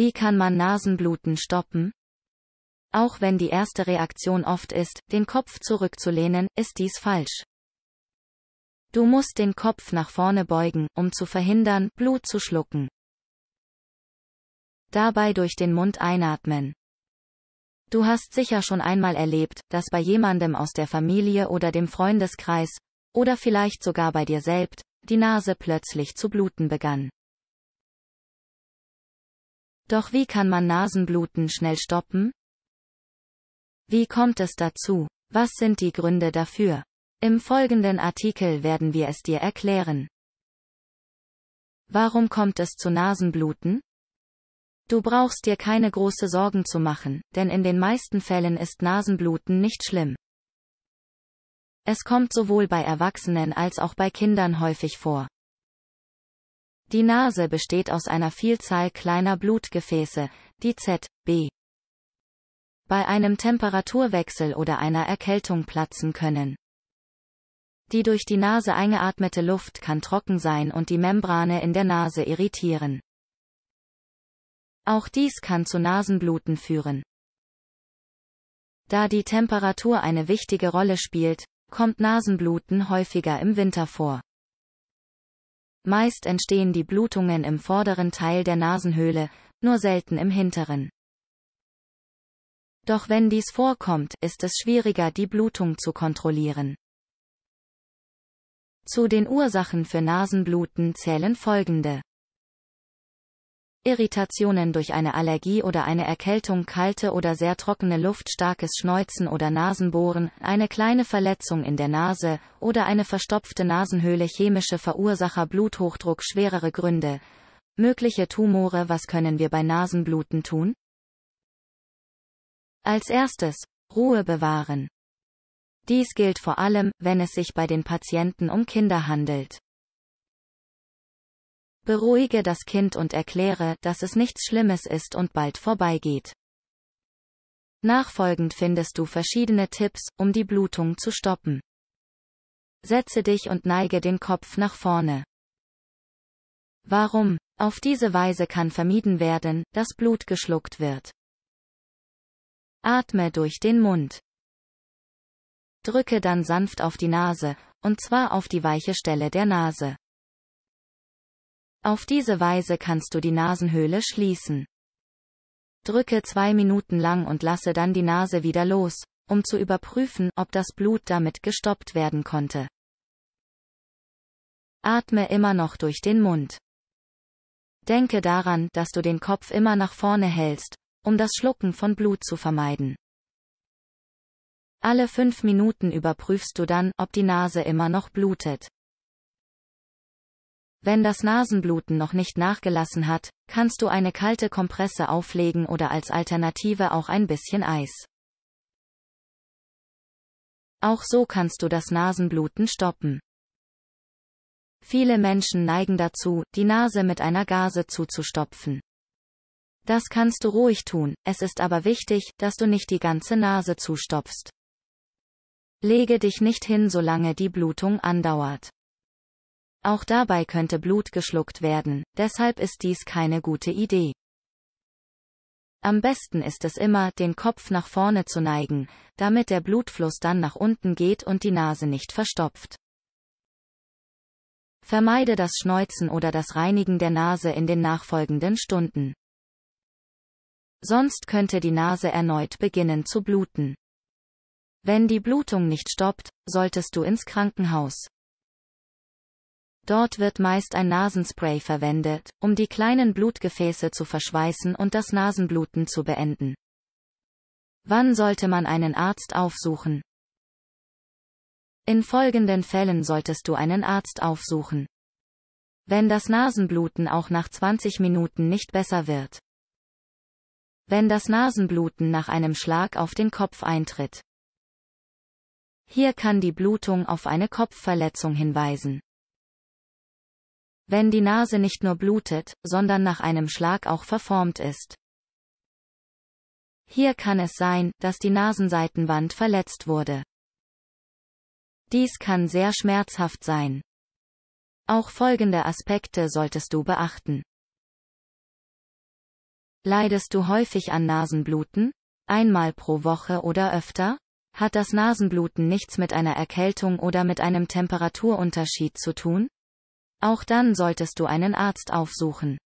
Wie kann man Nasenbluten stoppen? Auch wenn die erste Reaktion oft ist, den Kopf zurückzulehnen, ist dies falsch. Du musst den Kopf nach vorne beugen, um zu verhindern, Blut zu schlucken. Dabei durch den Mund einatmen. Du hast sicher schon einmal erlebt, dass bei jemandem aus der Familie oder dem Freundeskreis, oder vielleicht sogar bei dir selbst, die Nase plötzlich zu bluten begann. Doch wie kann man Nasenbluten schnell stoppen? Wie kommt es dazu? Was sind die Gründe dafür? Im folgenden Artikel werden wir es dir erklären. Warum kommt es zu Nasenbluten? Du brauchst dir keine große Sorgen zu machen, denn in den meisten Fällen ist Nasenbluten nicht schlimm. Es kommt sowohl bei Erwachsenen als auch bei Kindern häufig vor. Die Nase besteht aus einer Vielzahl kleiner Blutgefäße, die Z, B. bei einem Temperaturwechsel oder einer Erkältung platzen können. Die durch die Nase eingeatmete Luft kann trocken sein und die Membrane in der Nase irritieren. Auch dies kann zu Nasenbluten führen. Da die Temperatur eine wichtige Rolle spielt, kommt Nasenbluten häufiger im Winter vor. Meist entstehen die Blutungen im vorderen Teil der Nasenhöhle, nur selten im hinteren. Doch wenn dies vorkommt, ist es schwieriger, die Blutung zu kontrollieren. Zu den Ursachen für Nasenbluten zählen folgende. Irritationen durch eine Allergie oder eine Erkältung, kalte oder sehr trockene Luft, starkes Schneuzen oder Nasenbohren, eine kleine Verletzung in der Nase oder eine verstopfte Nasenhöhle, chemische Verursacher, Bluthochdruck, schwerere Gründe. Mögliche Tumore, was können wir bei Nasenbluten tun? Als erstes, Ruhe bewahren. Dies gilt vor allem, wenn es sich bei den Patienten um Kinder handelt. Beruhige das Kind und erkläre, dass es nichts Schlimmes ist und bald vorbeigeht. Nachfolgend findest du verschiedene Tipps, um die Blutung zu stoppen. Setze dich und neige den Kopf nach vorne. Warum? Auf diese Weise kann vermieden werden, dass Blut geschluckt wird. Atme durch den Mund. Drücke dann sanft auf die Nase, und zwar auf die weiche Stelle der Nase. Auf diese Weise kannst du die Nasenhöhle schließen. Drücke zwei Minuten lang und lasse dann die Nase wieder los, um zu überprüfen, ob das Blut damit gestoppt werden konnte. Atme immer noch durch den Mund. Denke daran, dass du den Kopf immer nach vorne hältst, um das Schlucken von Blut zu vermeiden. Alle fünf Minuten überprüfst du dann, ob die Nase immer noch blutet. Wenn das Nasenbluten noch nicht nachgelassen hat, kannst du eine kalte Kompresse auflegen oder als Alternative auch ein bisschen Eis. Auch so kannst du das Nasenbluten stoppen. Viele Menschen neigen dazu, die Nase mit einer Gase zuzustopfen. Das kannst du ruhig tun, es ist aber wichtig, dass du nicht die ganze Nase zustopfst. Lege dich nicht hin, solange die Blutung andauert. Auch dabei könnte Blut geschluckt werden, deshalb ist dies keine gute Idee. Am besten ist es immer, den Kopf nach vorne zu neigen, damit der Blutfluss dann nach unten geht und die Nase nicht verstopft. Vermeide das Schneuzen oder das Reinigen der Nase in den nachfolgenden Stunden. Sonst könnte die Nase erneut beginnen zu bluten. Wenn die Blutung nicht stoppt, solltest du ins Krankenhaus. Dort wird meist ein Nasenspray verwendet, um die kleinen Blutgefäße zu verschweißen und das Nasenbluten zu beenden. Wann sollte man einen Arzt aufsuchen? In folgenden Fällen solltest du einen Arzt aufsuchen. Wenn das Nasenbluten auch nach 20 Minuten nicht besser wird. Wenn das Nasenbluten nach einem Schlag auf den Kopf eintritt. Hier kann die Blutung auf eine Kopfverletzung hinweisen wenn die Nase nicht nur blutet, sondern nach einem Schlag auch verformt ist. Hier kann es sein, dass die Nasenseitenwand verletzt wurde. Dies kann sehr schmerzhaft sein. Auch folgende Aspekte solltest du beachten. Leidest du häufig an Nasenbluten? Einmal pro Woche oder öfter? Hat das Nasenbluten nichts mit einer Erkältung oder mit einem Temperaturunterschied zu tun? Auch dann solltest du einen Arzt aufsuchen.